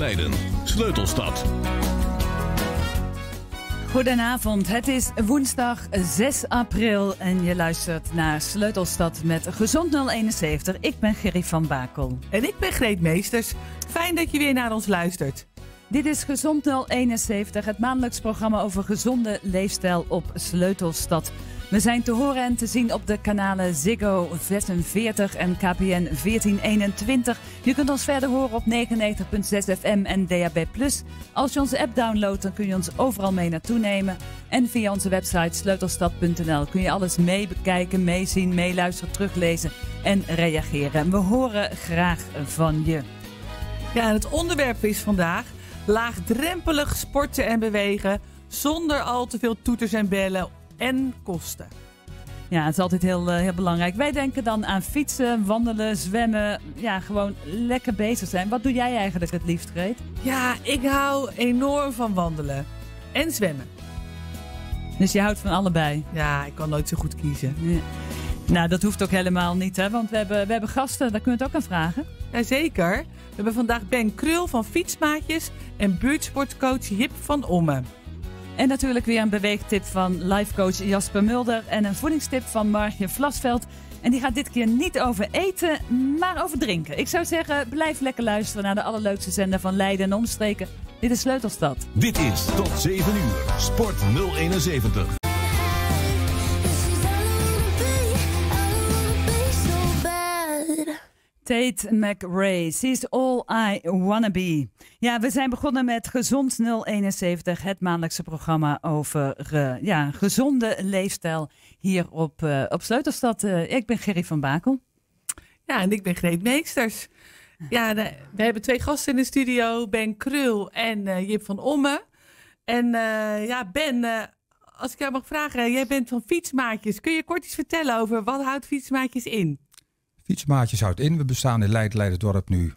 Leiden, Sleutelstad. Goedenavond, het is woensdag 6 april en je luistert naar Sleutelstad met Gezond 071. Ik ben Gerry van Bakel. En ik ben Greet Meesters. Fijn dat je weer naar ons luistert. Dit is Gezond 071, het maandelijks programma over gezonde leefstijl op Sleutelstad. We zijn te horen en te zien op de kanalen Ziggo 46 en KPN 1421. Je kunt ons verder horen op 99.6 FM en DAB+. Als je onze app downloadt, dan kun je ons overal mee naartoe nemen. En via onze website sleutelstad.nl kun je alles mee bekijken, meezien, meeluisteren, teruglezen en reageren. We horen graag van je. Ja, het onderwerp is vandaag laagdrempelig sporten en bewegen zonder al te veel toeters en bellen en kosten. Ja, het is altijd heel, eh, heel belangrijk. Wij denken dan aan fietsen, wandelen, zwemmen. Ja, gewoon lekker bezig zijn. Wat doe jij eigenlijk het liefst, Reet? Ja, ik hou enorm van wandelen en zwemmen. Dus je houdt van allebei? Ja, ik kan nooit zo goed kiezen. Ja. Nou, dat hoeft ook helemaal niet, hè? Want we hebben, we hebben gasten, daar kunnen we het ook aan vragen. Jazeker. We hebben vandaag Ben Krul van Fietsmaatjes en buurtsportcoach Hip van Omme. En natuurlijk weer een beweegtip van lifecoach Jasper Mulder en een voedingstip van Margje Vlasveld. En die gaat dit keer niet over eten, maar over drinken. Ik zou zeggen, blijf lekker luisteren naar de allerleukste zender van Leiden en omstreken. Dit is Sleutelstad. Dit is tot 7 uur, Sport 071. Tate McRae, She's All I Wanna Be. Ja, we zijn begonnen met Gezond 071, het maandelijkse programma over eh, ja, gezonde leefstijl hier op, eh, op Sleutelstad. Eh, ik ben Gerry van Bakel. Ja, en ik ben Greet Meesters. Ja, we hebben twee gasten in de studio, Ben Krul en Jip van Omme. En ja, Ben, als ik jou mag vragen, jij bent van Fietsmaatjes. Kun je kort iets vertellen over wat houdt Fietsmaatjes in? Fietsmaatjes houdt in, we bestaan in Leid dorp nu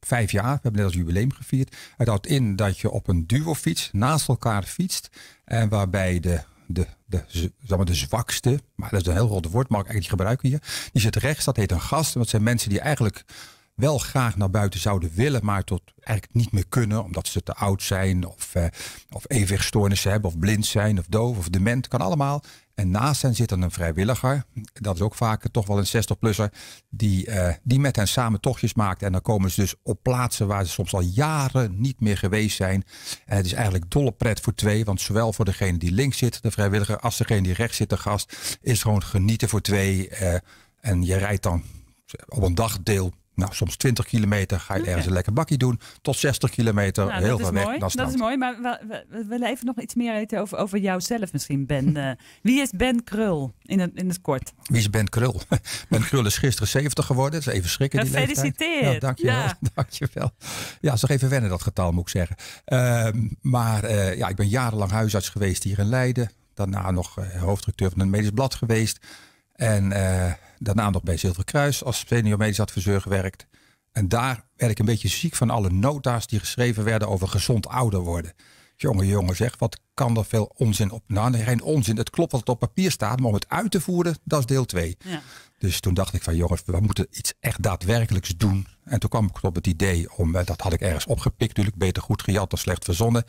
vijf jaar. We hebben net als jubileum gevierd. Het houdt in dat je op een duo-fiets naast elkaar fietst. En waarbij de, de, de, zeg maar de zwakste, maar dat is een heel groot woord, maar ik eigenlijk gebruiken hier. Die zit rechts, dat heet een gast. En dat zijn mensen die eigenlijk wel graag naar buiten zouden willen, maar tot eigenlijk niet meer kunnen, omdat ze te oud zijn of, eh, of evenwichtstoornissen hebben, of blind zijn, of doof, of dement, kan allemaal. En naast hen zit dan een vrijwilliger. Dat is ook vaak toch wel een 60-plusser. Die, eh, die met hen samen tochtjes maakt. En dan komen ze dus op plaatsen waar ze soms al jaren niet meer geweest zijn. En het is eigenlijk dolle pret voor twee. Want zowel voor degene die links zit, de vrijwilliger, als degene die rechts zit, de gast. Is gewoon genieten voor twee. Eh, en je rijdt dan op een dagdeel nou, soms 20 kilometer ga je oh, ergens een lekker bakkie doen. Tot 60 kilometer, nou, heel veel weg Dat is mooi, maar we, we, willen even nog iets meer weten over, over jouzelf misschien, Ben. Eh, wie is Ben Krul in het, in het kort? Wie is Ben Krul? ben Krul is gisteren 70 geworden. Dat is even schrikken die Gefeliciteerd. Nou, dankjewel, ja. dankjewel. Ja, ze even wennen dat getal, moet ik zeggen. Ehm, maar eh, ja, ik ben jarenlang huisarts geweest hier in Leiden. Daarna nog eh, hoofdredacteur van het Medisch Blad geweest. En Daarna nog bij Zilver Kruis als senior medisch adviseur gewerkt. En daar werd ik een beetje ziek van alle nota's die geschreven werden over gezond ouder worden. Jongen, jongen, zeg, wat kan er veel onzin op? Nou, geen onzin. Het klopt wat het op papier staat, maar om het uit te voeren, dat is deel 2. Ja. Dus toen dacht ik van, jongens, we moeten iets echt daadwerkelijks doen. En toen kwam ik op het idee om, eh, dat had ik ergens opgepikt natuurlijk, beter goed gejat dan slecht verzonnen,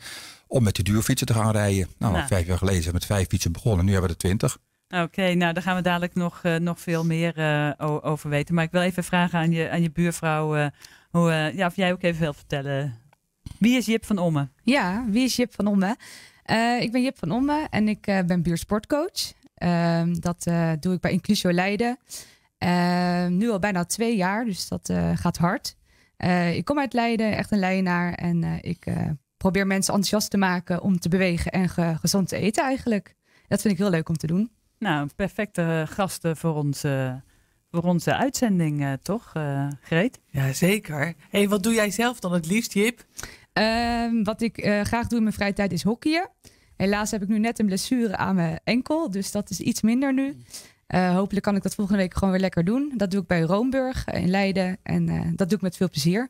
om met die duurfietsen te gaan rijden. Nou, vijf jaar geleden met vijf fietsen begonnen, nu hebben we er twintig. Oké, nou daar gaan we dadelijk nog, eh, nog veel meer eh, over weten. Maar ik wil even vragen aan je, aan je buurvrouw, eh, hoe, ja, of jij ook even wil vertellen. Wie is Jip van Omme? Ja, wie is Jip van Omme? ik ben Jip van Omme en ik ben buursportcoach. Ehm, dat doe ik bij Inclusio Leiden. Ehm, nu al bijna twee jaar, dus dat gaat hard. ik kom uit Leiden, echt een Leidenaar. En ik probeer mensen enthousiast te maken om te bewegen en gezond te eten eigenlijk. Dat vind ik heel leuk om te doen. Nou, perfecte gasten voor onze, voor onze uitzending, eh, toch, uh, Greet? Jazeker. hey, wat doe jij zelf dan het liefst, Jip? Ehm, wat ik eh, graag doe in mijn vrije tijd is hockeyen. Helaas heb ik nu net een blessure aan mijn enkel, dus dat is iets minder nu. hopelijk kan ik dat volgende week gewoon weer lekker doen. Dat doe ik bij Roomburg in Leiden en dat doe ik met veel plezier.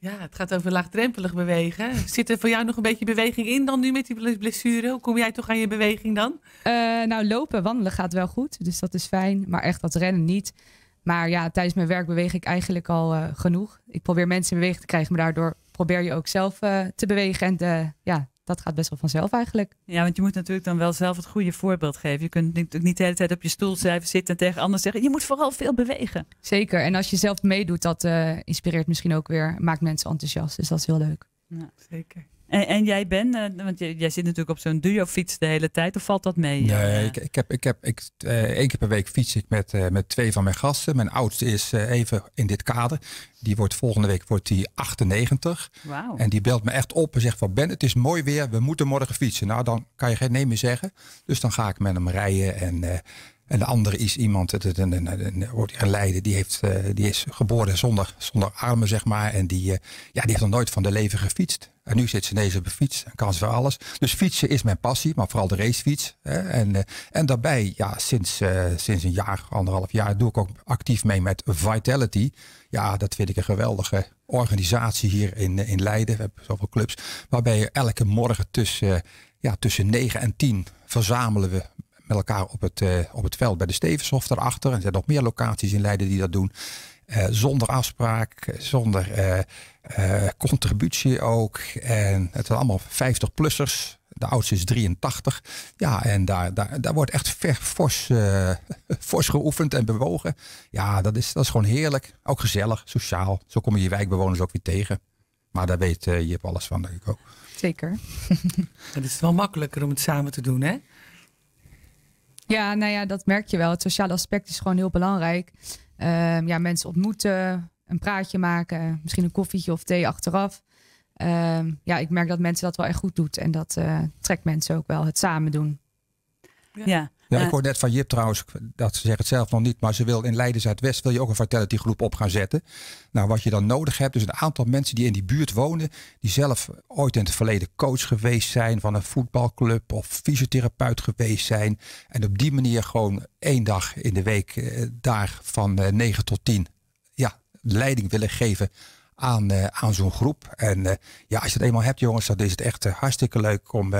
Ja, het gaat over laagdrempelig bewegen. Zit er voor jou nog een beetje beweging in dan nu met die blessure? Hoe kom jij toch aan je beweging dan? Eh, nou, lopen, wandelen gaat wel goed. Dus dat is fijn. Maar echt dat rennen niet. Maar ja, tijdens mijn werk beweeg ik eigenlijk al eh, genoeg. Ik probeer mensen in beweging te krijgen. Maar daardoor probeer je ook zelf eh, te bewegen en de, ja, dat gaat best wel vanzelf eigenlijk. Ja, want je moet natuurlijk dan wel zelf het goede voorbeeld geven. Je kunt natuurlijk niet de hele tijd op je stoel zitten en tegen anderen zeggen: je moet vooral veel bewegen. Zeker. En als je zelf meedoet, dat eh, inspireert misschien ook weer, maakt mensen enthousiast. Dus dat is heel leuk. Ja, zeker. En, en jij bent, eh, want jij, zit natuurlijk op zo'n duo-fiets de hele tijd, of valt dat mee? Nee, eh? ik, ik, heb, ik heb ik, eh, één keer per week fiets ik met, met twee van mijn gasten. Mijn oudste is even in dit kader. Die wordt volgende week wordt die 98. Wow. En die belt me echt op en zegt van Ben, het is mooi weer, we moeten morgen fietsen. Nou, dan kan je geen nee meer zeggen. Dus dan ga ik met hem rijden en en de andere is iemand, het, een, een, die, heeft, eh, die is geboren zonder, zonder armen, zeg maar. En die, eh, ja, die heeft nog nooit van de leven gefietst. En nu zit ze ineens op de fiets en kan ze voor alles. Dus fietsen is mijn passie, maar vooral de racefiets. En, eh, en daarbij, ja, sinds, sinds een jaar, anderhalf jaar, doe ik ook actief mee met Vitality. Ja, dat vind ik een geweldige organisatie hier in, in Leiden. We hebben zoveel clubs. Waarbij elke morgen tussen, ja, tussen 9 en 10 verzamelen we met elkaar op het, eh, op het veld bij de Stevenshof daarachter. En er zijn nog meer locaties in Leiden die dat doen. Eh, zonder afspraak, zonder eh, contributie ook. En het zijn allemaal 50-plussers. De oudste is 83. Ja, en daar, daar, daar wordt echt ver, fors, fors geoefend en bewogen. Ja, dat is, dat is gewoon heerlijk. Ook gezellig, sociaal. Zo kom je je wijkbewoners ook weer tegen. Maar daar weet uh, je alles van, denk ik ook. Zeker. het is wel makkelijker om het samen te doen, hè? Ja, nou ja, dat merk je wel. Het sociale aspect is gewoon heel belangrijk. Ehm, ja, mensen ontmoeten, een praatje maken, misschien een koffietje of thee achteraf. Ehm, ja, ik merk dat mensen dat wel echt goed doet en dat eh, trekt mensen ook wel, het samen doen. ja. Ja, ik eh, hoor net van Jip trouwens, dat ze zegt het zelf nog niet, maar ze wil in Leiden Zuidwest wil je ook een die groep op gaan zetten. Nou, wat je dan nodig hebt, dus een aantal mensen die in die buurt wonen, die zelf ooit in het verleden coach geweest zijn van een voetbalclub of fysiotherapeut geweest zijn. En op die manier gewoon één dag in de week eh, daar van 9 eh, tot 10 ja, leiding willen geven aan, aan zo'n groep. En ja, als je dat eenmaal hebt, jongens, dan is het echt hartstikke leuk om,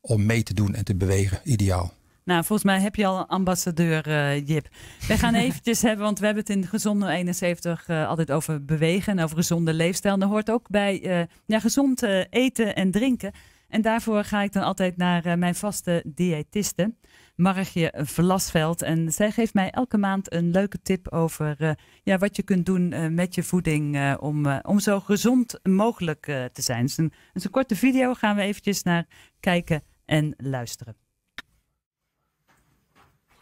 om mee te doen en te bewegen. Ideaal. Nou, volgens mij heb je al een ambassadeur, eh, Jip. We gaan eventjes hebben, want we hebben het in Gezonde 71 eh, altijd over bewegen en over gezonde leefstijl. En dat hoort ook bij eh, ja, gezond eten en drinken. En daarvoor ga ik dan altijd naar mijn vaste diëtiste, Margje Vlasveld. En zij geeft mij elke maand een leuke tip over ja, wat je kunt doen met je voeding om, om zo gezond mogelijk te zijn. Dus een, een korte video gaan we eventjes naar kijken en luisteren.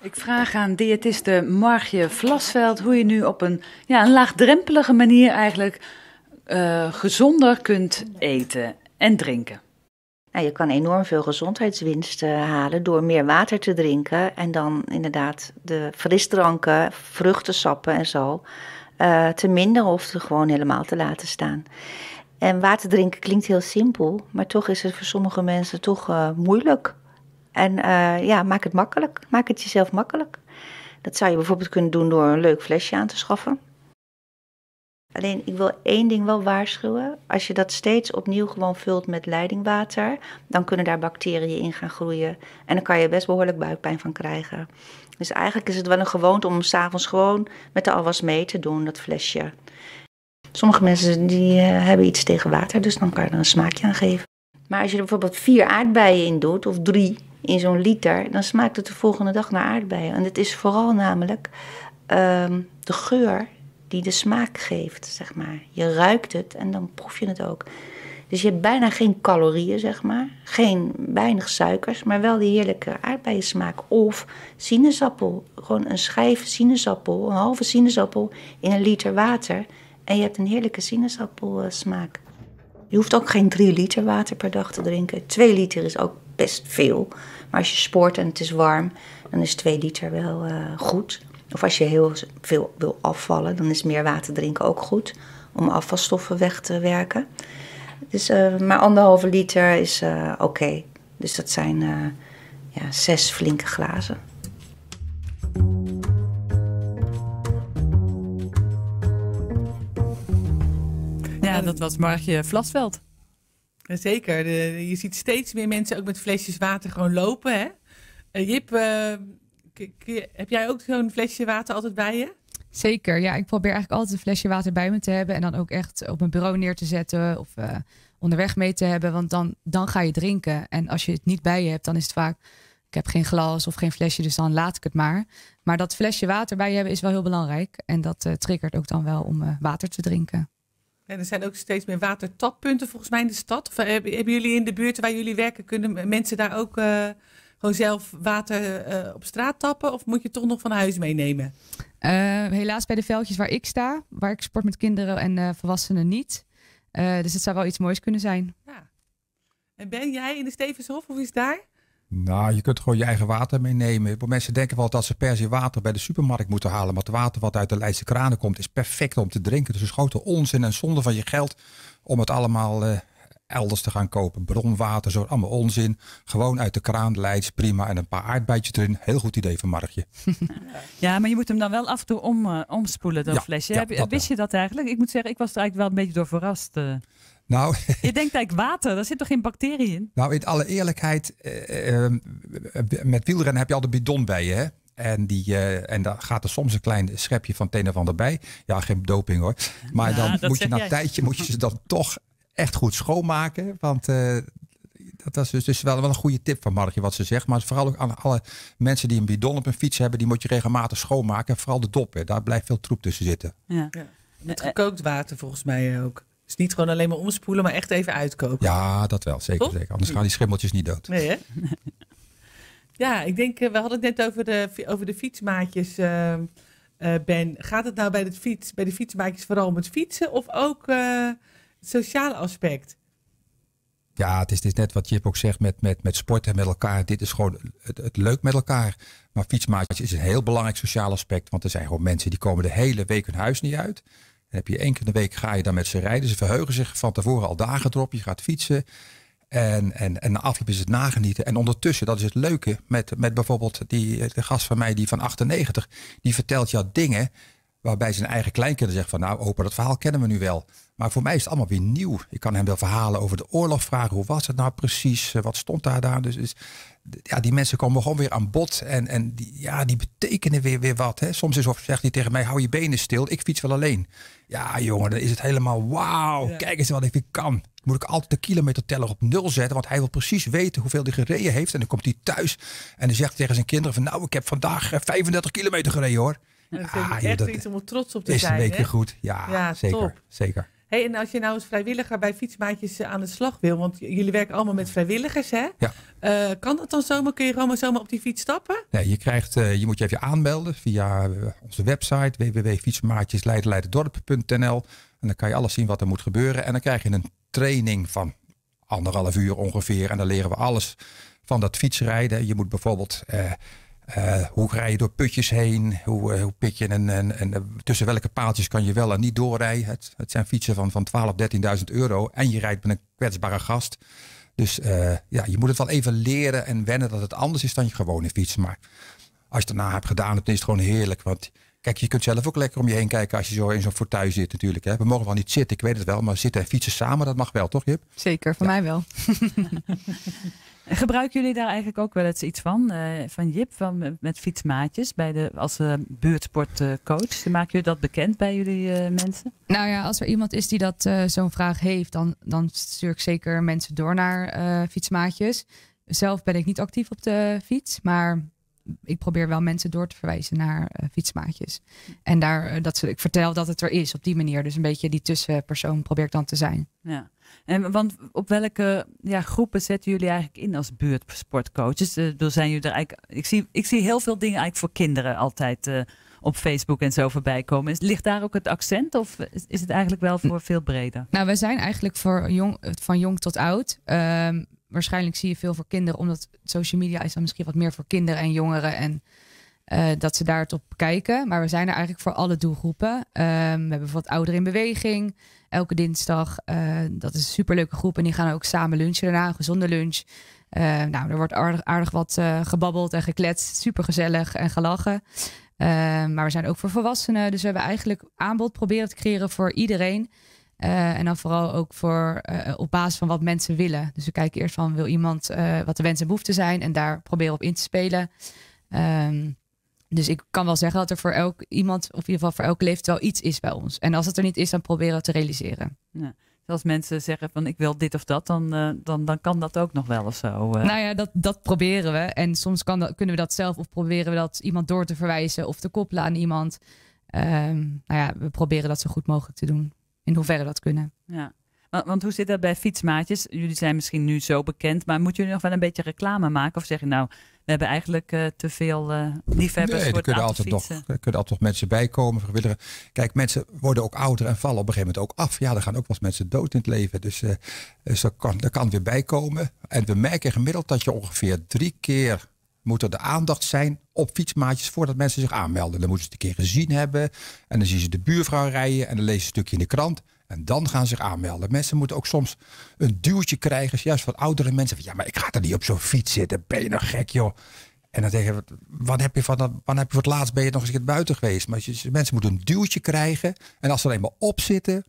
Ik vraag aan diëtiste Margje Vlasveld hoe je nu op een, ja, een laagdrempelige manier eigenlijk eh, gezonder kunt eten en drinken. Nou, je kan enorm veel gezondheidswinst eh, halen door meer water te drinken en dan inderdaad de frisdranken, vruchtensappen en zo eh, te minderen of te gewoon helemaal te laten staan. En water drinken klinkt heel simpel, maar toch is het voor sommige mensen toch moeilijk. En eh, ja, maak het makkelijk. Maak het jezelf makkelijk. Dat zou je bijvoorbeeld kunnen doen door een leuk flesje aan te schaffen. Alleen ik wil één ding wel waarschuwen. Als je dat steeds opnieuw gewoon vult met leidingwater, dan kunnen daar bacteriën in gaan groeien. En dan kan je best behoorlijk buikpijn van krijgen. Dus eigenlijk is het wel een gewoonte om s'avonds gewoon met de alwas mee te doen, dat flesje. Sommige mensen die eh, hebben iets tegen water, dus dan kan je er een smaakje aan geven. Maar als je er bijvoorbeeld vier aardbeien in doet, of drie, in zo'n liter, dan smaakt het de volgende dag naar aardbeien. En het is vooral namelijk ehm, de geur die de smaak geeft, zeg maar. Je ruikt het en dan proef je het ook. Dus je hebt bijna geen calorieën, zeg maar. Geen weinig suikers, maar wel die heerlijke aardbeiensmaak. Of sinaasappel. Gewoon een schijf sinaasappel, een halve sinaasappel in een liter water. En je hebt een heerlijke sinaasappelsmaak. Je hoeft ook geen drie liter water per dag te drinken. 2 liter is ook best veel. Maar als je sport en het is warm, dan is 2 liter wel eh, goed. Of als je heel veel wil afvallen, dan is meer water drinken ook goed. Om afvalstoffen weg te werken. Dus, eh, maar anderhalve liter is eh, oké. Dus dat zijn ja, zes flinke glazen. Ja, dat was Margje Vlasveld. Zeker. je ziet steeds meer mensen ook met flesjes water gewoon lopen. Hè? Eh, Jip, eh, heb jij ook zo'n flesje water altijd bij je? Zeker, ja. Ik probeer eigenlijk altijd een flesje water bij me te hebben. En dan ook echt op mijn bureau neer te zetten of eh, onderweg mee te hebben. Want dan, dan ga je drinken. En als je het niet bij je hebt, dan is het vaak... Ik heb geen glas of geen flesje, dus dan laat ik het maar. Maar dat flesje water bij je hebben is wel heel belangrijk. En dat triggert ook dan wel om water te drinken. En er zijn ook steeds meer watertappunten volgens mij in de stad. Of, eh, hebben jullie in de buurt waar jullie werken, kunnen mensen daar ook eh, gewoon zelf water eh, op straat tappen? Of moet je toch nog van huis meenemen? helaas bij de veldjes waar ik sta, waar ik sport met kinderen en volwassenen niet. dus het zou wel iets moois kunnen zijn. Ja. En ben jij in de Stevenshof of is daar? Nou, je kunt gewoon je eigen water meenemen. Mensen denken wel dat ze per se water bij de supermarkt moeten halen. Maar het water wat uit de Leidse kranen komt is perfect om te drinken. Dus het onzin en zonde van je geld om het allemaal eh, elders te gaan kopen. Bronwater, zo allemaal onzin. Gewoon uit de kraan, Leids, prima. En een paar aardbeidjes erin. Heel goed idee van Margje. ja, maar je moet hem dan wel af en toe om, eh, omspoelen, dat flesje. wist je dat eigenlijk? Ik moet zeggen, ik was er eigenlijk wel een beetje door verrast. Eh. Nou, je denkt eigenlijk water, daar zit toch geen bacterie in? Nou, in alle eerlijkheid, eh, eh, eh, met wielrennen heb je al de bidon bij je. Hè? En, die, en daar gaat er soms een klein schepje van tenen van erbij. Ja, geen doping hoor. Maar dan moet je na een tijdje moet je ze dan toch echt goed schoonmaken. Want dat is dus, dus wel, wel, een goede tip van Margie wat ze zegt. Maar vooral ook aan alle mensen die een bidon op hun fiets hebben, die moet je regelmatig schoonmaken. Vooral de doppen, daar blijft veel troep tussen zitten. Ja. ja. Met gekookt water volgens mij ook. Dus niet gewoon alleen maar omspoelen, maar echt even uitkopen. Ja, dat wel. Zeker, zeker. Anders gaan die schimmeltjes niet dood. Nee, hè? ja, ik denk, eh, we hadden het net over de, over de fietsmaatjes, ehm, eh, Ben. Gaat het nou bij, de fiets, bij de fietsmaatjes vooral om het fietsen of ook uh, het sociale aspect? Ja, het is, het is net wat Jip ook zegt met, met, met sporten en met elkaar. Dit is gewoon het, het leuk met elkaar. Maar fietsmaatjes is een heel belangrijk sociaal aspect. Want er zijn gewoon mensen die komen de hele week hun huis niet uit heb je één keer in de week ga je dan met ze rijden. Ze verheugen zich van tevoren al dagen erop. Je gaat fietsen. En, en, en na afloop is het nagenieten. En ondertussen, dat is het leuke met, met bijvoorbeeld die, de gast van mij die van 98. Die vertelt jou dingen waarbij zijn eigen kleinkinderen zeggen van... nou opa, dat verhaal kennen we nu wel. Maar voor mij is het allemaal weer nieuw. Ik kan hem wel verhalen over de oorlog vragen. Hoe was het nou precies? Wat stond daar daar? Dus, dus ja, die mensen komen gewoon weer aan bod. En, en die, ja, die betekenen weer, weer wat. Hè. Soms is of zegt hij tegen mij, hou je benen stil, ik fiets wel alleen. Ja, jongen, dan is het helemaal wauw. Kijk eens wat ik weer kan. Moet ik altijd de kilometerteller op nul zetten. Want hij wil precies weten hoeveel hij gereden heeft. En dan komt hij thuis en dan zegt hij tegen zijn kinderen van... nou, ik heb vandaag 35 eh, kilometer gereden hoor. Ja, dat ah, is echt iets om trots op te is is een weekje goed. Ja, zeker. Zeker. Hey, en als je nou als vrijwilliger bij fietsmaatjes eh, aan de slag wil, want jullie werken allemaal met vrijwilligers, hè? Ja. Eh, kan dat dan zomaar? Kun je gewoon maar zomaar op die fiets stappen? Nee, je, krijgt, eh, je moet je even aanmelden via onze website www.fietsmaatjesleideleiderdorp.nl. En dan kan je alles zien wat er moet gebeuren. En dan krijg je een training van anderhalf uur ongeveer. En dan leren we alles van dat fietsrijden. Je moet bijvoorbeeld. Eh, hoe rij je door putjes heen? Hoe, eh, hoe pik je en, en, en, tussen welke paaltjes kan je wel en niet doorrijden? Het, het zijn fietsen van, van 12.000, 13.000 euro en je rijdt met een kwetsbare gast. Dus eh, ja, je moet het wel even leren en wennen dat het anders is dan je gewone fiets. Maar als je het daarna hebt gedaan, dan is het gewoon heerlijk. Want kijk, je kunt zelf ook lekker om je heen kijken als je zo in zo'n fortuin zit natuurlijk. Hè. We mogen wel niet zitten, ik weet het wel. Maar zitten en fietsen samen, dat mag wel, toch Jip? Zeker, voor mij wel. Gebruiken jullie daar eigenlijk ook wel eens iets van? Eh, van Jip, van, met fietsmaatjes bij de, als eh, buurtsportcoach. Eh, maak jullie dat bekend bij jullie mensen? Nou ja, als er iemand is die dat zo'n vraag heeft, dan, dan stuur ik zeker mensen door naar fietsmaatjes. Zelf ben ik niet actief op de fiets, maar ik probeer wel mensen door te verwijzen naar eh, fietsmaatjes. En daar, eh, dat ze, ik vertel dat het er is op die manier. Dus een beetje die tussenpersoon probeer ik dan te zijn. Ja. En, want op welke ja, groepen zetten jullie eigenlijk in als buurtsportcoaches? Uh, zijn jullie er eigenlijk, ik, zie, ik zie heel veel dingen eigenlijk voor kinderen altijd op Facebook en zo voorbij komen. Ligt daar ook het accent of is, het eigenlijk wel voor veel breder? Nou, we zijn eigenlijk voor jong, van jong tot oud. Ehm, waarschijnlijk zie je veel voor kinderen, omdat social media is dan misschien wat meer voor kinderen en jongeren. En eh, dat ze daar het kijken. Maar we zijn er eigenlijk voor alle doelgroepen. Ehm, we hebben wat ouderen in Beweging. Elke dinsdag. Eh, dat is een superleuke groep. En die gaan ook samen lunchen daarna. Een gezonde lunch. Eh, nou, er wordt aardig, aardig wat gebabbeld en gekletst. Super gezellig en gelachen. Ehm, maar we zijn ook voor volwassenen. Dus we hebben eigenlijk aanbod proberen te creëren voor iedereen. Eh, en dan vooral ook voor, eh, op basis van wat mensen willen. Dus we kijken eerst van wil iemand eh, wat de wensen en behoeften zijn en daar proberen op in te spelen. Ehm, dus ik kan wel zeggen dat er voor elk iemand, of in ieder geval voor elke leeftijd, wel iets is bij ons. En als het er niet is, dan proberen we het te realiseren. Ja. Als mensen zeggen van ik wil dit of dat, dan, dan, dan kan dat ook nog wel of zo. Nou ja, dat, dat proberen we. En soms kan kunnen we dat zelf of proberen we dat iemand door te verwijzen of te koppelen aan iemand. Um, nou ja, we proberen dat zo goed mogelijk te doen in hoeverre dat kunnen. Ja. Want, hoe zit dat bij fietsmaatjes? Jullie zijn misschien nu zo bekend, maar moeten jullie nog wel een beetje reclame maken? Of zeg je nou, we hebben eigenlijk eh, te veel uh, liefhebbers nee, voor kunnen altijd fietsen. er kunnen altijd nog mensen bijkomen, komen. Kijk, mensen worden ook ouder en vallen op een gegeven moment ook af. Ja, er gaan ook wel eens mensen dood in het leven. Dus, uh, eh, er, dus kan, er kan weer bijkomen. En we merken gemiddeld dat je ongeveer drie keer moet er de aandacht zijn op fietsmaatjes voordat mensen zich aanmelden. Dan moeten ze het een keer gezien hebben. En dan zien ze de buurvrouw rijden en dan lezen ze een stukje in de krant. En dan gaan ze zich aanmelden. Mensen moeten ook soms een duwtje krijgen, juist van oudere mensen. Van, ja, maar ik ga er niet op zo'n fiets zitten. Ben je nou gek, joh? En dan zeggen we, heb je, van, wanneer heb je voor het laatst ben je nog eens buiten geweest? Maar je, mensen moeten een duwtje krijgen. En als ze alleen maar opzitten,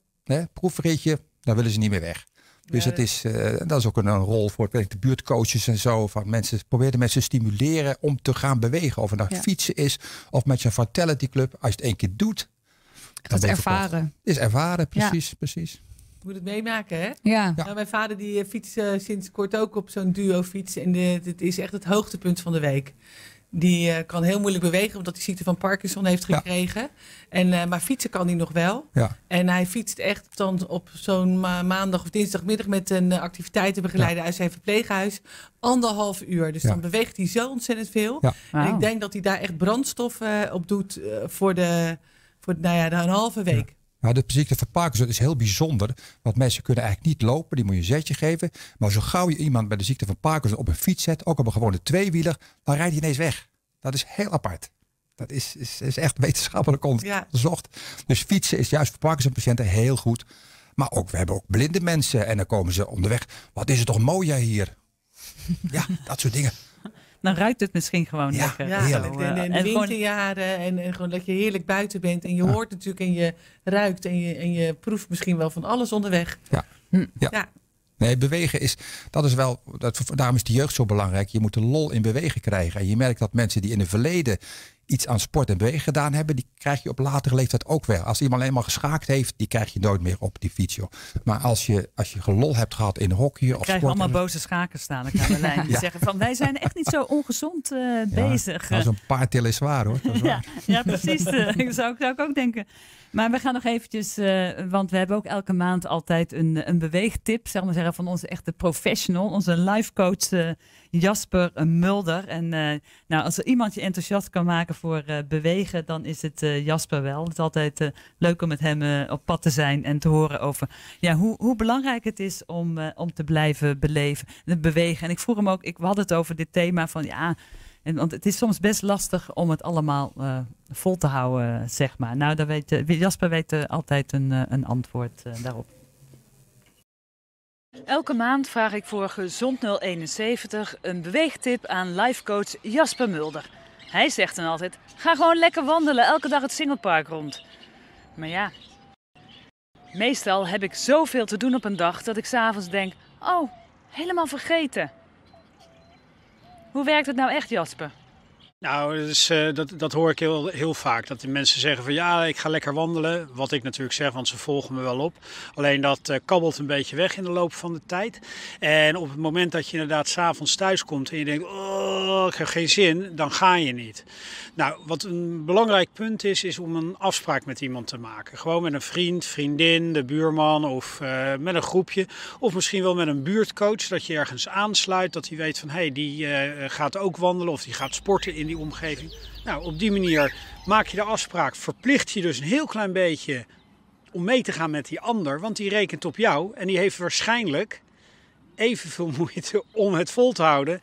proefritje, dan willen ze niet meer weg. Dus dat, is, eh, dat is ook een, rol voor de buurtcoaches en zo. Van mensen, probeer mensen te stimuleren om te gaan bewegen. Of het nou fietsen is of met zijn Vitality Club. Als je het één keer doet. Dat ervaren. is ervaren, precies. precies. Je moet het meemaken, hè? Ja. Nou, mijn vader die eh, fietst eh, sinds kort ook op zo'n duo fiets. En dit is echt het hoogtepunt van de week. Die eh, kan heel moeilijk bewegen omdat hij ziekte van Parkinson heeft gekregen. En, eh, maar fietsen kan hij nog wel. Ja. En hij fietst echt dan op zo'n maandag of dinsdagmiddag met een eh, activiteitenbegeleider uit zijn verpleeghuis. Anderhalf uur. Dus dan beweegt hij zo ontzettend veel. En ik denk dat hij daar echt brandstof op doet voor de voor nou ja, een halve week. Nou, de ziekte van Parkinson is heel bijzonder. Want mensen kunnen eigenlijk niet lopen. Die moet je een zetje geven. Maar zo gauw je iemand met de ziekte van Parkinson op een fiets zet. Ook op een gewone tweewieler. Dan rijdt hij ineens weg. Dat is heel apart. Dat is, is, is echt wetenschappelijk onderzocht. Dus fietsen is juist voor Parkinson-patiënten heel goed. Maar ook, we hebben ook blinde mensen. En dan komen ze onderweg. Wat is het toch mooi hier? ja, dat soort dingen dan ruikt het misschien gewoon lekker. Ja, En, en, en winterjaren en, en, gewoon dat je heerlijk buiten bent. En je hoort natuurlijk en je ruikt en je, en je proeft misschien wel van alles onderweg. Ja. Hm. ja. Nee, bewegen is, dat is wel, dat, daarom is de jeugd zo belangrijk. Je moet de lol in bewegen krijgen. En je merkt dat mensen die in het verleden iets aan sport en bewegen gedaan hebben, die krijg je op latere leeftijd ook weer. Als iemand alleen maar geschaakt heeft, die krijg je nooit meer op die fiets. Maar als je, als je gelol hebt gehad in hockey of sport. krijg allemaal boze schakers staan aan de lijn. Die zeggen van wij zijn echt niet zo ongezond uh, bezig. Ja, een paar tillen is zwaar hoor. Ja, precies. Dat eh, zou, zou, ik ook denken. Maar we gaan nog eventjes, eh, want we hebben ook elke maand altijd een, een beweegtip. Zeg maar zeggen van onze echte professional, onze life coach Jasper Mulder. En eh, nou, als er iemand je enthousiast kan maken voor eh, bewegen, dan is het eh, Jasper wel. Het is altijd leuk om met hem op pad te zijn en te horen over ja, hoe, hoe belangrijk het is om, om te blijven beleven, bewegen. En ik vroeg hem ook, ik had het over dit thema van ja. En, want het is soms best lastig om het allemaal vol te houden, zeg maar. Nou, daar weet, Jasper weet altijd een, een antwoord daarop. Elke maand vraag ik voor Gezond 071 een beweegtip aan lifecoach Jasper Mulder. Hij zegt dan altijd: ga gewoon lekker wandelen, elke dag het Singelpark rond. Maar ja, meestal heb ik zoveel te doen op een dag dat ik s'avonds denk: oh, helemaal vergeten. Hoe werkt het nou echt, Jasper? Nou, dus, dat, dat hoor ik heel, vaak. Dat de mensen zeggen van ja, ik ga lekker wandelen. Wat ik natuurlijk zeg, want ze volgen me wel op. Alleen dat eh, kabbelt een beetje weg in de loop van de tijd. En op het moment dat je inderdaad s'avonds thuis komt en je denkt, oh, ik heb geen zin, dan ga je niet. Nou, wat een belangrijk punt is, is om een afspraak met iemand te maken. Gewoon met een vriend, vriendin, de buurman of eh, met een groepje. Of misschien wel met een buurtcoach, dat je ergens aansluit. Dat hij weet van hé, hey, die gaat ook wandelen of die gaat sporten in omgeving. Nou, op die manier maak je de afspraak, verplicht je dus een heel klein beetje om mee te gaan met die ander, want die rekent op jou en die heeft waarschijnlijk evenveel moeite om het vol te houden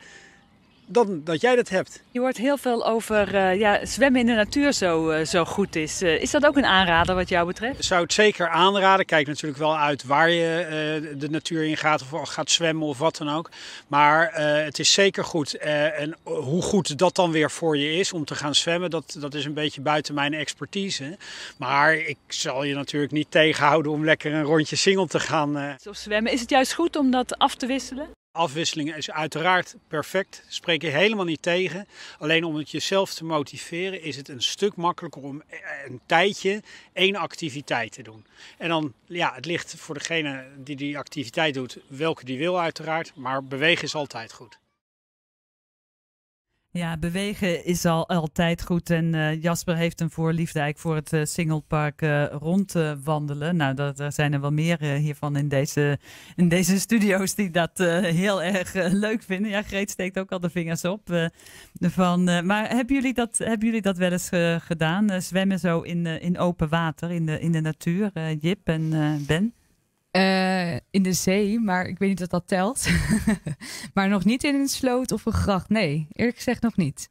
dan dat jij dat hebt. Je hoort heel veel over eh, ja, zwemmen in de natuur zo, eh, zo goed is. Eh, is dat ook een aanrader wat jou betreft? Zou het zeker aanraden. Kijk natuurlijk wel uit waar je de natuur in gaat of gaat zwemmen of wat dan ook. Maar het is zeker goed. en hoe goed dat dan weer voor je is om te gaan zwemmen, dat, dat is een beetje buiten mijn expertise. Maar ik zal je natuurlijk niet tegenhouden om lekker een rondje single te gaan. Of zwemmen, is het juist goed om dat af te wisselen? Afwisseling is uiteraard perfect, spreek je helemaal niet tegen. Alleen om het jezelf te motiveren is het een stuk makkelijker om eh, eh, een tijdje één activiteit te doen. En dan, ja, het ligt voor degene die die activiteit doet, welke die wil uiteraard, maar bewegen is altijd goed. Ja, bewegen is al altijd goed. En eh, Jasper heeft een voorliefde eigenlijk voor het uh, eh, Singelpark eh, rondwandelen. nou, dat, er zijn er wel meer hiervan in deze, in deze studio's die dat heel erg leuk vinden. Ja, Greet steekt ook al de vingers op. van, maar hebben jullie dat, hebben jullie dat wel eens gedaan? zwemmen zo in, in open water, in de, in de natuur, Jip en Ben? Eh, in de zee, maar ik weet niet of dat telt. maar nog niet in een sloot of een gracht. Nee, eerlijk gezegd nog niet.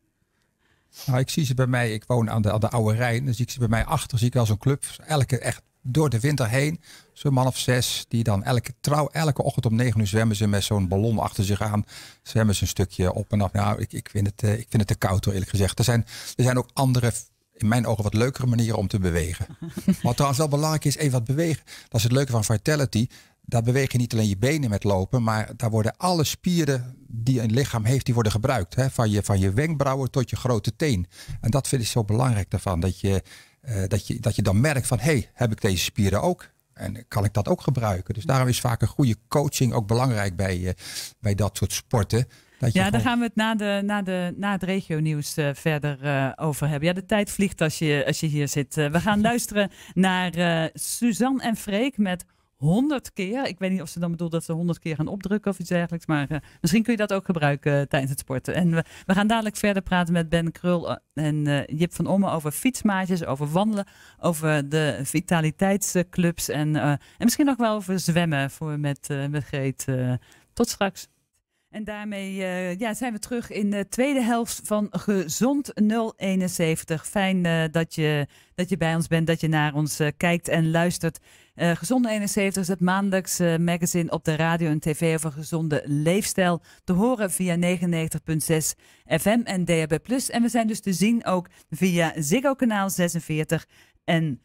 Nou, ik zie ze bij mij. Ik woon aan de, aan de Oude Rijn. Dus ik zie bij mij achter zie ik wel zo'n club. Elke echt door de winter heen. Zo'n man of zes die dan elke trouw, elke ochtend om negen uur zwemmen ze met zo'n ballon achter zich aan. Zwemmen ze een stukje op en af. Nou, ik, ik, vind, het, eh, ik vind het te koud hoor, eerlijk gezegd. Er zijn, er zijn ook andere in mijn ogen wat leukere manieren om te bewegen. Wat trouwens wel belangrijk is, even wat bewegen. Dat is het leuke van Vitality. Daar beweeg je niet alleen je benen met lopen, maar daar worden alle spieren die een lichaam heeft, die worden gebruikt. Hè? Van, je, van je wenkbrauwen tot je grote teen. En dat vind ik zo belangrijk daarvan. Dat je, eh, dat je, dat je dan merkt van, hey, heb ik deze spieren ook? En kan ik dat ook gebruiken? Dus daarom is vaak een goede coaching ook belangrijk bij, uh, bij dat soort sporten ja, gewoon... daar gaan we het na, de, na, de, na het regionieuws eh, verder eh, over hebben. Ja, de tijd vliegt als je, als je hier zit. Eh, we gaan luisteren naar Suzanne en Freek met 100 keer. Ik weet niet of ze dan bedoelt dat ze 100 keer gaan opdrukken of iets dergelijks. Maar misschien kun je dat ook gebruiken tijdens het sporten. En we, gaan dadelijk verder praten met Ben Krul en Jip van Omme over fietsmaatjes, over wandelen, over de vitaliteitsclubs en, en misschien nog wel over zwemmen voor, met, met Greet. tot straks. En daarmee eh, ja, zijn we terug in de tweede helft van Gezond 071. Fijn eh, dat, je, dat je bij ons bent, dat je naar ons eh, kijkt en luistert. Gezond 71 is het maandelijks magazine op de radio en tv over gezonde leefstijl. Te horen via 99.6 FM en DHB+. En we zijn dus te zien ook via Ziggo kanaal 46 en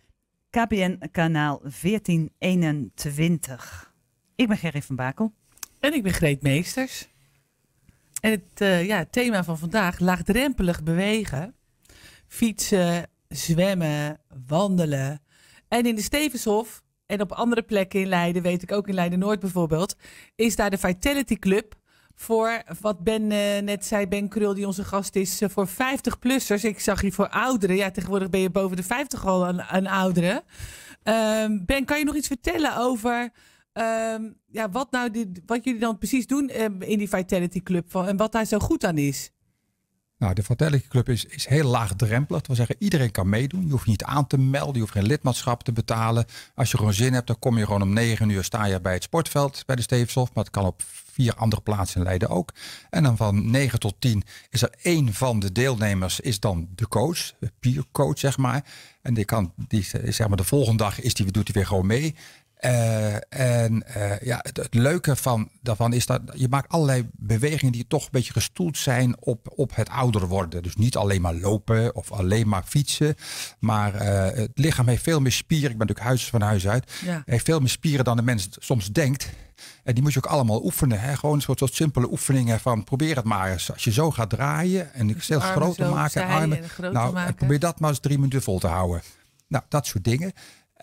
KPN kanaal 1421. Ik ben Gerry van Bakel. En ik ben Greet Meesters. En het, eh, ja, thema van vandaag, laagdrempelig bewegen. Fietsen, zwemmen, wandelen. En in de Stevenshof en op andere plekken in Leiden, weet ik ook in Leiden-Noord bijvoorbeeld, is daar de Vitality Club voor wat Ben eh, net zei, Ben Krul, die onze gast is, eh, voor 50-plussers. Ik zag hier voor ouderen. Ja, tegenwoordig ben je boven de 50 al aan, ouderen. Ehm, ben, kan je nog iets vertellen over Ehm, ja, wat, nou die, wat jullie dan precies doen ehm, in die Vitality Club van, en wat daar zo goed aan is? Nou, de Vitality Club is, is heel laagdrempelig. Dat wil zeggen, iedereen kan meedoen. Je hoeft niet aan te melden, je hoeft geen lidmaatschap te betalen. Als je gewoon zin hebt, dan kom je gewoon om 9 uur sta je bij het sportveld bij de Stevenshof. Maar het kan op vier andere plaatsen in Leiden ook. En dan van 9 tot 10 is er één van de deelnemers, is dan de coach, de peer coach, zeg maar. En die kan, die, zeg maar, de volgende dag is die, doet hij weer gewoon mee. Eh, en eh, ja, het, leuke van, daarvan is dat je maakt allerlei bewegingen die toch een beetje gestoeld zijn op, op het ouder worden. Dus niet alleen maar lopen of alleen maar fietsen. Maar eh, het lichaam heeft veel meer spieren. Ik ben natuurlijk huis van huis uit. Heeft veel meer spieren dan de mens soms denkt. En die moet je ook allemaal oefenen. Hè? Gewoon een soort, soort simpele oefeningen van probeer het maar eens. Als je zo gaat draaien en dus steeds groter maken. Armen, nou, maken. probeer dat maar eens drie minuten vol te houden. Nou, dat soort dingen.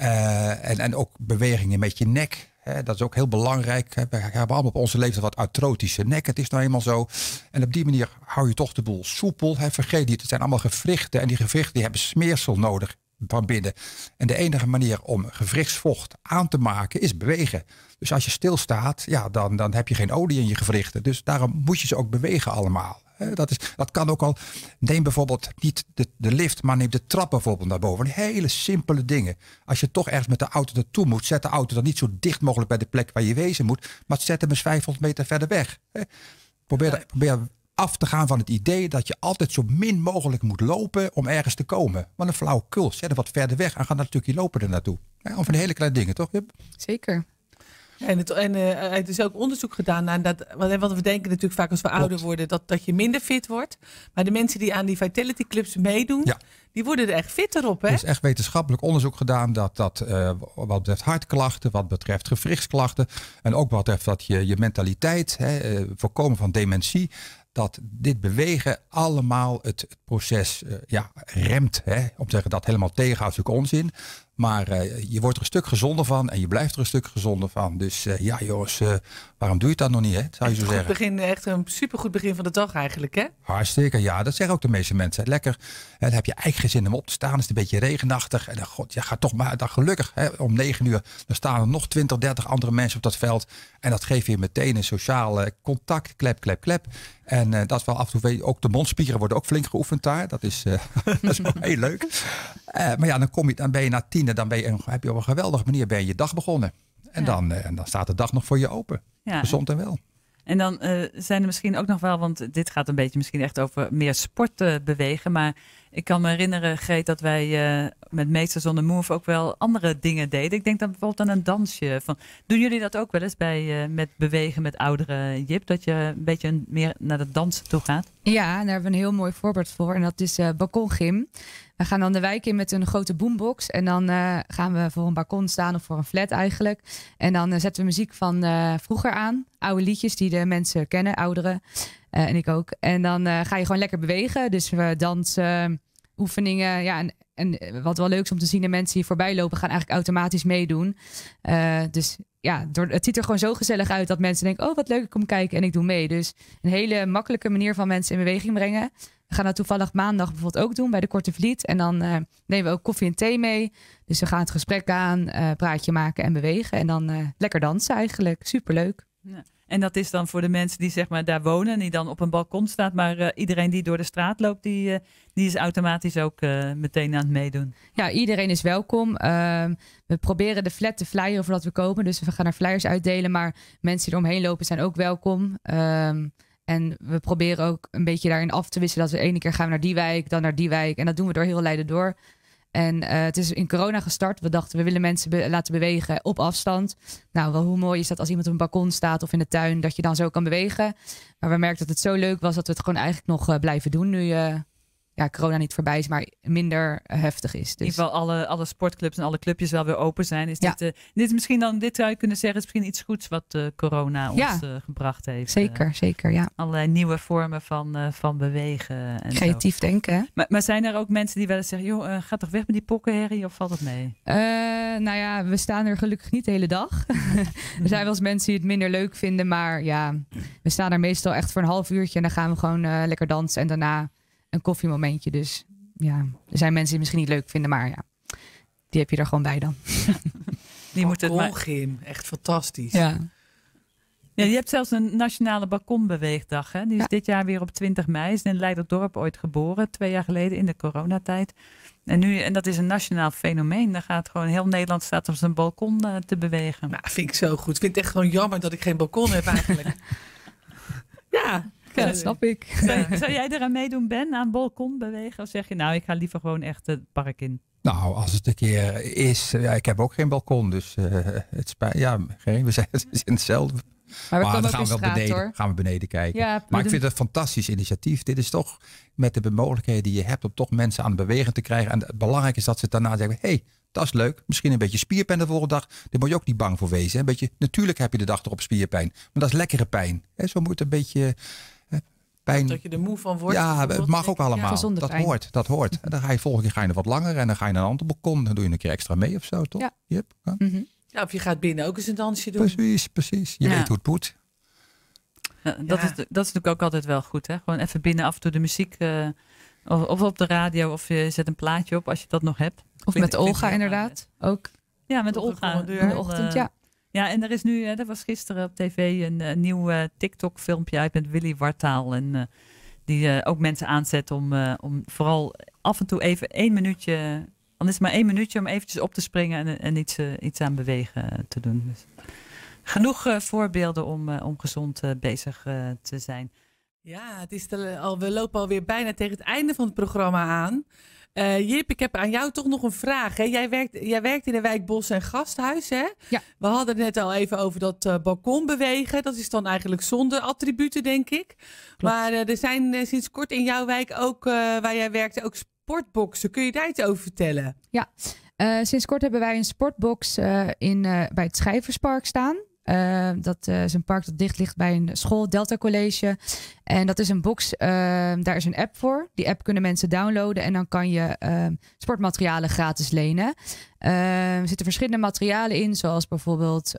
Eh, en, en ook bewegingen met je nek. dat is ook heel belangrijk. We hebben allemaal op onze leeftijd wat artrotische nek. Het is nou eenmaal zo. En op die manier hou je toch de boel soepel. Hè. vergeet niet, het zijn allemaal gewrichten. En die gewrichten hebben smeersel nodig van binnen. En de enige manier om gewrichtsvocht aan te maken is bewegen. Dus als je stilstaat, ja, dan, dan heb je geen olie in je gewrichten. Dus daarom moet je ze ook bewegen allemaal. Dat, is, kan ook al. Neem bijvoorbeeld niet de, lift, maar neem de trap bijvoorbeeld naar boven. Hele simpele dingen. Als je toch ergens met de auto naartoe moet, zet de auto dan niet zo dicht mogelijk bij de plek waar je wezen moet, maar zet hem eens 500 meter verder weg. Probeer, probeer af te gaan van het idee dat je altijd zo min mogelijk moet lopen om ergens te komen. Want een flauw kul, zet hem wat verder weg en ga dan natuurlijk je lopen er naartoe. Of een hele kleine dingen, toch? Zeker. En, het, en eh, is ook onderzoek gedaan naar dat. Want we denken natuurlijk vaak als we ouder worden dat, dat je minder fit wordt. Maar de mensen die aan die Vitality Clubs meedoen, die worden er echt fitter op. Hè? Er is echt wetenschappelijk onderzoek gedaan dat dat eh, wat betreft hartklachten, wat betreft gewrichtsklachten. En ook wat betreft dat je, je mentaliteit, hè, eh, voorkomen van dementie dat dit bewegen allemaal het, proces ja, remt. Hè? Om te zeggen dat helemaal tegenhoudt is natuurlijk onzin. Maar eh, je wordt er een stuk gezonder van en je blijft er een stuk gezonder van. Dus eh, ja, jongens, eh, waarom doe je het nog niet, hè? zou je zo zeggen? Begin, echt een supergoed begin van de dag eigenlijk, hè? Hartstikke, ja. Dat zeggen ook de meeste mensen. Lekker, hè, dan heb je eigenlijk gezin om op te staan. Is het is een beetje regenachtig. En dan, god, je gaat toch maar dan gelukkig. Hè, om negen uur dan staan er nog 20, 30 andere mensen op dat veld. En dat geeft je meteen een sociale contact. Klep, klep, klep. En dat is wel af en toe. Ook de mondspieren worden ook flink geoefend daar. Dat is, uh, dat is heel leuk. maar ja, dan, kom je, dan ben je na tien dan ben je, heb je op een geweldige manier ben je, je dag begonnen. En, dan, eh, dan staat de dag nog voor je open. Ja. Gezond en wel. En dan eh, zijn er misschien ook nog wel, want dit gaat een beetje misschien echt over meer sport eh, bewegen. Maar ik kan me herinneren, Greet, dat wij eh, met Meesters on Move ook wel andere dingen deden. Ik denk dan bijvoorbeeld aan een dansje. Van, doen jullie dat ook wel eens bij, eh, met bewegen met ouderen, Jip? Dat je een beetje meer naar de dansen toe gaat? Ja, daar hebben we een heel mooi voorbeeld voor. En dat is uh, balkongym. We gaan dan de wijk in met een grote boombox. En dan gaan we voor een balkon staan of voor een flat eigenlijk. En dan zetten we muziek van vroeger aan. Oude liedjes die de mensen kennen, ouderen. Eh, en ik ook. En dan eh, ga je gewoon lekker bewegen. Dus we dansen, oefeningen. Ja, en, en wat wel leuk is om te zien, de mensen die voorbij lopen gaan eigenlijk automatisch meedoen. Eh, dus ja, het ziet er gewoon zo gezellig uit dat mensen denken: oh, wat leuk, ik kom kijken en ik doe mee. Dus een hele makkelijke manier van mensen in beweging brengen. We gaan dat toevallig maandag bijvoorbeeld ook doen bij de Korte Vliet. En dan nemen we ook koffie en thee mee. Dus we gaan het gesprek aan, praatje maken en bewegen. En dan lekker dansen eigenlijk. Superleuk. Ja. En dat is dan voor de mensen die zeg maar, daar wonen die dan op een balkon staat. Maar eh, iedereen die door de straat loopt, die, eh, die is automatisch ook eh, meteen aan het meedoen. Ja, iedereen is welkom. Ehm, we proberen de flat te flyeren voordat we komen. Dus we gaan er flyers uitdelen. Maar mensen die eromheen lopen zijn ook welkom. Ehm, en we proberen ook een beetje daarin af te wisselen. Dat we ene keer gaan we naar die wijk, dan naar die wijk. En dat doen we door heel Leiden door. En eh, het is in corona gestart. We dachten, we willen mensen laten bewegen op afstand. Nou, wel hoe mooi is dat als iemand op een balkon staat of in de tuin, dat je dan zo kan bewegen. Maar we merkten dat het zo leuk was dat we het gewoon eigenlijk nog eh, blijven doen nu. Uh, ja, corona niet voorbij is, maar minder eh, heftig is. Dus. In ieder dus- geval alle, alle sportclubs en alle clubjes wel weer open zijn. Is ja. dit, uh, dit misschien dan, dit zou je kunnen zeggen, is misschien iets goeds wat uh, corona ja. ons gebracht heeft. Zeker, zeker, ja. Allerlei nieuwe vormen van, van bewegen. En Creatief denken. Maar, maar zijn er ook mensen die wel eens zeggen, joh, ga toch weg met die pokken herrie? of valt het mee? nou ja, we staan er gelukkig niet de hele dag. er zijn wel eens mensen die het minder leuk vinden, maar ja, we staan er meestal echt voor een half uurtje en dan gaan we gewoon lekker dansen en daarna een koffiemomentje. Dus ja, er zijn mensen die misschien niet leuk vinden, maar ja, die heb je er gewoon bij dan. die moet het maar... echt fantastisch. Ja. Ja, je hebt zelfs een nationale balkonbeweegdag. Hè? Die is dit jaar weer op 20 mei. Is in Leiderdorp ooit geboren, twee jaar geleden in de coronatijd. En, nu, en dat is een nationaal fenomeen. Dan gaat gewoon heel Nederland staat op zijn balkon eh, te bewegen. Nou, vind ik zo goed. Vind echt gewoon jammer dat ik geen balkon heb eigenlijk. ja, ja, dat snap ik. Zou, jij eraan meedoen, Ben? Aan het balkon bewegen? Of zeg je, nou, ik ga liever gewoon echt het park in? Nou, als het een keer is. Eh, ja, ik heb ook geen balkon, dus eh, het spijt. Ja, we zijn in hetzelfde. Maar, we dan gaan we wel straat, beneden, gaan we beneden kijken. Ja, maar ik vind het een fantastisch initiatief. Dit is toch met de mogelijkheden die je hebt om toch mensen aan het bewegen te krijgen. En het belangrijk is dat ze daarna zeggen: hey, dat is leuk. Misschien een beetje spierpijn de volgende dag. Daar moet je ook niet bang voor wezen. Een beetje, natuurlijk heb je de dag erop spierpijn. Maar dat is lekkere pijn. He, zo moet het een beetje. Dat je er moe van wordt. Ja, het mag ook allemaal. dat hoort. Dat hoort. En dan ga je volgende keer ga je wat langer en dan ga je naar een ander balkon. Dan doe je een keer extra mee of zo, toch? Ja. Mhm. ja. of je gaat binnen ook eens een dansje doen. Precies, precies. Je weet hoe het moet. Dat, is, dat is natuurlijk ook altijd wel goed. Hè? Gewoon even binnen af en toe de muziek. Eh, of, of, op de radio. Of je zet een plaatje op als je dat nog hebt. Of met Olga inderdaad. Ook. Ja, met Olga. In de ochtend, ja. Ja, en er is nu, eh, er was gisteren op tv een, eh, nieuw eh, TikTok-filmpje uit met Willy Wartaal. En die ook mensen aanzet om, om vooral af en toe even één minuutje, dan is het maar één minuutje om eventjes op te springen en, en iets, iets aan bewegen te doen. Dus genoeg voorbeelden om, om gezond bezig te zijn. Ja, het is al, we lopen alweer bijna tegen het einde van het programma aan. Eh, Jip, ik heb aan jou toch nog een vraag. Hè? Jij, werkt, jij werkt in de wijk Bos en Gasthuis. Hè? Ja. We hadden het net al even over dat uh, balkon bewegen. Dat is dan eigenlijk zonder attributen, denk ik. Maar eh, er zijn sinds kort in jouw wijk ook, waar jij werkt, ook sportboxen. Kun je daar iets over vertellen? Ja, sinds kort hebben wij een sportbox in, bij het Schrijverspark staan. Ehm, dat uh, is een park dat dicht ligt bij een school, Delta College. En dat is een box, ehm, daar is een app voor. Die app kunnen mensen downloaden en dan kan je ehm, sportmaterialen gratis lenen. er zitten verschillende materialen in, zoals bijvoorbeeld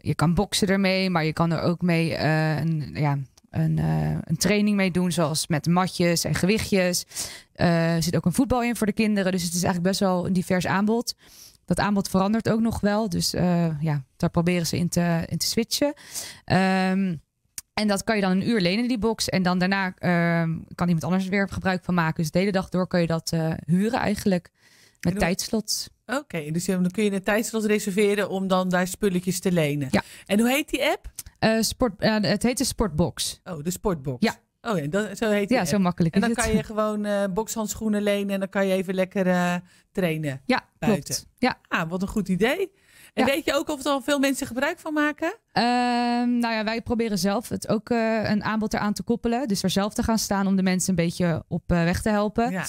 je kan boksen ermee, maar je kan er ook mee eh, een, ja, een, eh, een, training mee doen, zoals met matjes en gewichtjes. er zit ook een voetbal in voor de kinderen. Dus het is eigenlijk best wel een divers aanbod dat aanbod verandert ook nog wel. Dus eh, ja, daar proberen ze in te, in te switchen. Ehm, en dat kan je dan een uur lenen, die box. En dan daarna ehm, kan iemand anders weer gebruik van maken. Dus de hele dag door kan je dat eh, huren eigenlijk. Met tijdslots. Oké, dus dan kun je een tijdslot reserveren om dan daar spulletjes te lenen. Ja. En hoe heet die app? Eh, sport, het heet de Sportbox. Oh, de Sportbox. Ja. Oh ja, zo heet het. Ja, zo makkelijk En dan kan je gewoon eh, bokshandschoenen lenen en dan kan je even lekker eh, trainen ja, buiten. Klopt. Ja, ah, wat een goed idee. En weet je ook of er al veel mensen gebruik van maken? Uh, nou ja, wij proberen zelf het ook eh, een aanbod eraan te koppelen. Dus er zelf te gaan staan om de mensen een beetje op weg te helpen.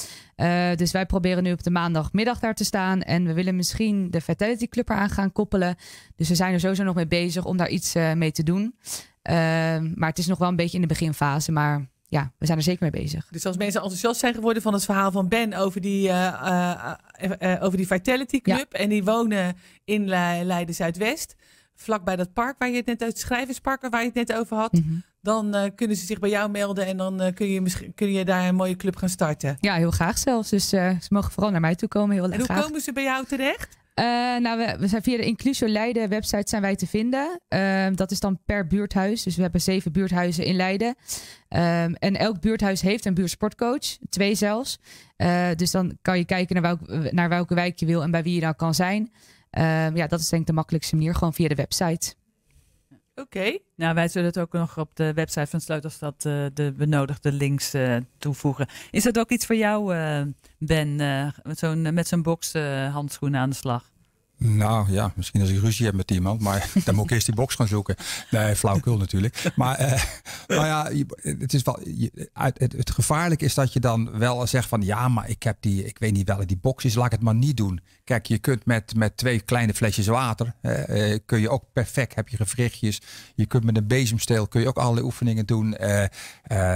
dus wij proberen nu op de maandagmiddag daar te staan. En we willen misschien de Fatality Club eraan gaan koppelen. Dus we zijn er sowieso nog mee bezig om daar iets mee te doen. Ehm, maar het is nog wel een beetje in de beginfase. Maar ja, we zijn er zeker mee bezig. Dus als mensen enthousiast zijn geworden van het verhaal van Ben over die, eh, eh, eh, over die Vitality Club. En die wonen in Leiden Zuidwest. Vlakbij dat park waar je het net uit, schrijverspark waar je het net over had. Mhm. Dan kunnen ze zich bij jou melden en dan kun, je misschien, kun je daar een mooie club gaan starten. Ja, heel graag zelfs. Dus ze mogen vooral naar mij toe komen. Heel en hoe komen ze bij jou terecht? Eh, nou, we, zijn via de Inclusio Leiden website zijn wij te vinden. Ehm, dat is dan per buurthuis. Dus we hebben zeven buurthuizen in Leiden. Ehm, en elk buurthuis heeft een buurtsportcoach, twee zelfs. Eh, dus dan kan je kijken naar, naar welke wijk je wil en bij wie je dan kan zijn. Ehm, ja, dat is denk ik de makkelijkste manier, gewoon via de website. Oké. Nou, wij zullen het ook nog op de website van Sleutelstad eh, de benodigde links eh, toevoegen. Is dat ook iets voor jou, eh, Ben, met zo'n met zijn box aan de slag? Nou ja, misschien als ik ruzie heb met iemand, maar dan moet ik eerst die box gaan zoeken. Nee, flauwkul natuurlijk. Maar nou ja, het, is wel, het, gevaarlijke is dat je dan wel zegt van ja, maar ik heb die, ik weet niet welke die box is, laat ik het maar niet doen. Kijk, je kunt met, met twee kleine flesjes water, eh, kun je ook perfect, heb je gewrichtjes. Je kunt met een bezemsteel, kun je ook alle oefeningen doen. Eh,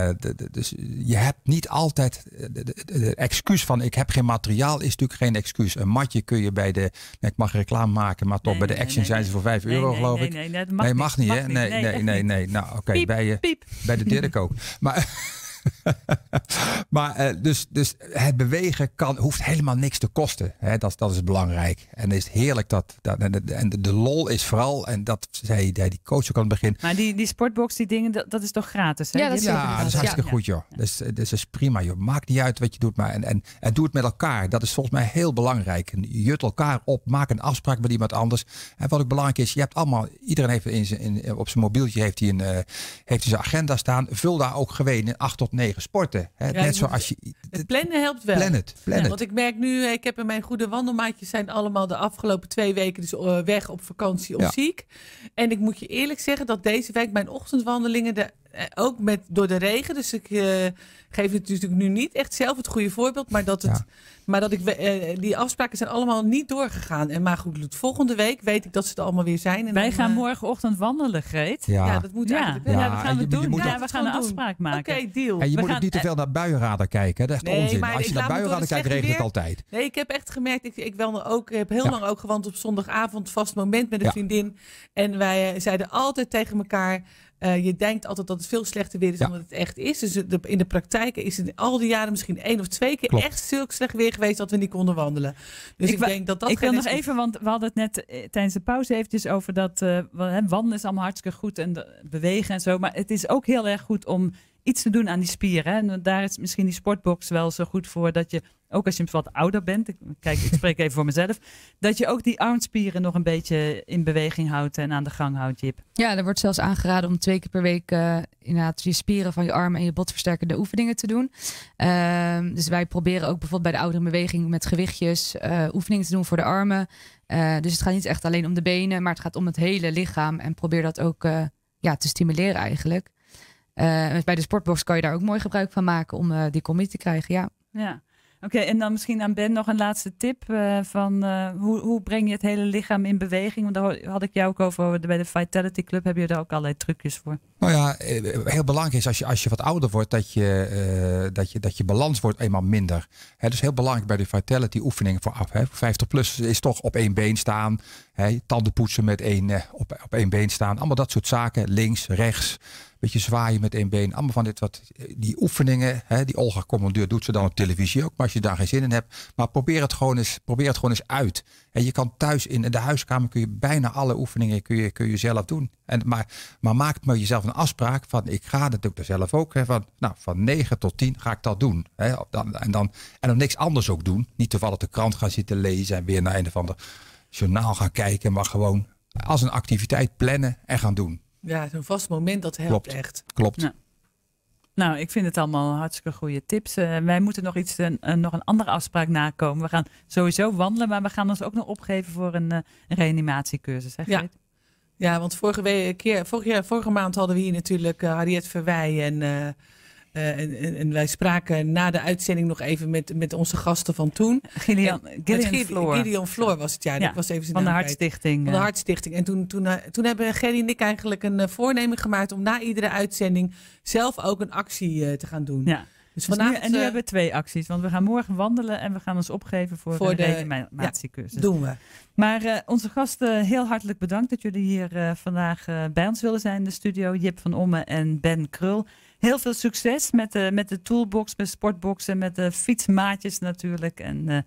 eh, dus je hebt niet altijd, de, excuus van ik heb geen materiaal is natuurlijk geen excuus. Een matje kun je bij de, nou, ik mag reclame maken, maar toch bij de Action zijn ze voor 5 euro geloof ik. Nee, nee, dat mag, niet. hè? Mag nee, nee, nee, nee, Nou oké, bij bij, bij de Dirk ook. Maar... maar eh, dus, dus het bewegen kan, hoeft helemaal niks te kosten. Hè? Dat, dat is belangrijk. En het is heerlijk dat. dat en, de, lol is vooral, en dat zei die coach ook aan het begin. Maar die, die sportbox, die dingen, dat, is toch gratis? Hè? Ja, dat is, hartstikke goed, joh. Ja. Dus, eh, dus is prima, joh. Maakt niet uit wat je doet, maar en, en, doe het met elkaar. Dat is volgens mij heel belangrijk. Jut elkaar op, maak een afspraak met iemand anders. En wat ook belangrijk is, je hebt allemaal, iedereen heeft in in, op zijn mobieltje heeft hij een, eh, heeft zijn agenda staan. Vul daar ook gewoon in 8 tot 9 sporten. Hè? Net zoals je. Het plannen helpt wel. Plan want ik merk nu, eh, ik heb in mijn goede wandelmaatjes zijn allemaal de afgelopen twee weken dus eh, weg op vakantie of ziek. En ik moet je eerlijk zeggen dat deze week mijn ochtendwandelingen de eh, ook met, door de regen. Dus ik eh, geef het natuurlijk nu niet echt zelf het goede voorbeeld. Maar dat, het, maar dat ik, eh, die afspraken zijn allemaal niet doorgegaan. En maar goed, volgende week weet ik dat ze er allemaal weer zijn. En Wij gaan morgenochtend wandelen, Greet. Ja, dat moet eigenlijk Ja, dat gaan we je, doen. Je ja, we gaan een afspraak maken. Oké, deal. je we moet gaan, ook niet te veel naar buienraden kijken. Dat is echt nee, onzin. Als je naar buienraden kijkt, regent het altijd. Nee, ik heb echt gemerkt, ik, ik ook, ik heb heel lang ook gewandeld op zondagavond. Vast moment met een vriendin. En wij zeiden altijd tegen elkaar... Eh, je denkt altijd dat het veel slechter weer is ja. dan het echt is. Dus in de praktijk is het al die jaren misschien één of twee keer echt zulk slecht weer geweest dat we niet konden wandelen. Dus ik, denk dat dat. Ik wil nog even, want we hadden het net eh, tijdens de pauze eventjes over dat uh, wandelen is allemaal hartstikke goed en bewegen en zo. Maar het is ook heel erg goed om iets te doen aan die spieren. Hè? En nou, daar is misschien die sportbox wel zo goed voor dat je, ook als je wat ouder bent, kijk, ik spreek even voor mezelf, dat je ook die armspieren nog een beetje in beweging houdt en aan de gang houdt, Jip. Ja, er wordt zelfs aangeraden om twee keer per week uh, inderdaad je spieren van je armen en je botversterkende oefeningen te doen. Ehm, dus wij proberen ook bijvoorbeeld bij de oudere beweging met gewichtjes eh, oefeningen te doen voor de armen. Eh, dus het gaat niet echt alleen om de benen, maar het gaat om het hele lichaam en probeer dat ook ja, te stimuleren eigenlijk. Uh, bij de sportbox kan je daar ook mooi gebruik van maken om eh, die commit te krijgen. Ja. ja. Oké, en dan misschien aan Ben nog een laatste tip eh, van hoe, hoe breng je het hele lichaam in beweging? Want daar had ik jou ook over bij de Vitality Club. Heb je daar ook allerlei trucjes voor? Nou ja, eh, heel belangrijk is als je, als je wat ouder wordt, dat je, eh, dat je, dat je balans wordt eenmaal minder. He, dus heel belangrijk bij de vitality oefeningen vooraf. 50 plus is toch op één been staan. tanden poetsen met één, eh, op, op één been staan. Allemaal dat soort zaken. Links, rechts. Beetje zwaaien met één been. Allemaal van dit wat, die oefeningen. die Olga Commandeur doet ze dan op televisie ook. Maar als je daar geen zin in hebt. Maar probeer het gewoon eens, probeer het gewoon eens uit. En je kan thuis in, de huiskamer kun je bijna alle oefeningen kun je, kun je zelf doen. En, maar, maar maak maar jezelf een een afspraak van ik ga, natuurlijk ook er zelf ook, hè, van, nou, van 9 tot 10 ga ik dat doen. Hè, dan, en, dan, en dan niks anders ook doen. Niet toevallig de krant gaan zitten lezen en weer naar een of ander journaal gaan kijken, maar gewoon als een activiteit plannen en gaan doen. Ja, zo'n vast moment dat helpt echt. Klopt. Nou. ik vind het allemaal hartstikke goede tips. Eh, wij moeten nog, iets, een, nog een andere afspraak nakomen. We gaan sowieso wandelen, maar we gaan ons ook nog opgeven voor een, eh, reanimatiecursus. Hè, ja, ja, want vorige, week, keer, vorige, vorige maand hadden we hier natuurlijk uh, Harriet Verwij. Eh, eh, en, en, en, wij spraken na de uitzending nog even met, met onze gasten van toen. Gideon, Gideon Floor. Gideon Floor was het, ja. ja ik was even van de Hartstichting. Van de Hartstichting. En toen, toen, toen hebben Gerry en ik eigenlijk een voornemen gemaakt om na iedere uitzending zelf ook een actie te gaan doen. Ja. Dus en nu eh, hebben we twee acties. Want we gaan morgen wandelen en we gaan ons opgeven voor, de, reanimatiecursus. doen we. Maar eh, onze gasten, heel hartelijk bedankt dat jullie hier eh, vandaag bij ons willen zijn in de studio. Jip van Omme en Ben Krul heel veel succes met de, met de toolbox, met sportbox en met de fietsmaatjes natuurlijk. En eh,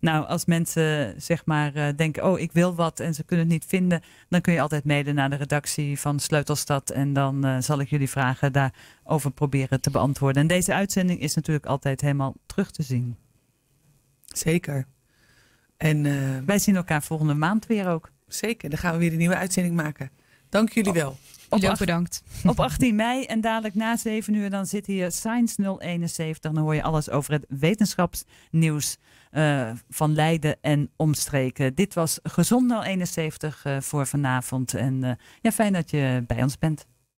nou, als mensen zeg maar eh, denken, oh, ik wil wat en ze kunnen het niet vinden, dan kun je altijd mede naar de redactie van Sleutelstad. En dan eh, zal ik jullie vragen daarover proberen te beantwoorden. En deze uitzending is natuurlijk altijd helemaal terug te zien. Zeker. En, Wij zien elkaar volgende maand weer ook. Zeker, dan gaan we weer een nieuwe uitzending maken. Dank jullie oh. wel. Op Op 18 mei en dadelijk na 7 uur dan zit hier Science 071. Dan hoor je alles over het wetenschapsnieuws eh, van Leiden en omstreken. Dit was Gezond 071 eh, voor vanavond. En eh, ja, fijn dat je bij ons bent.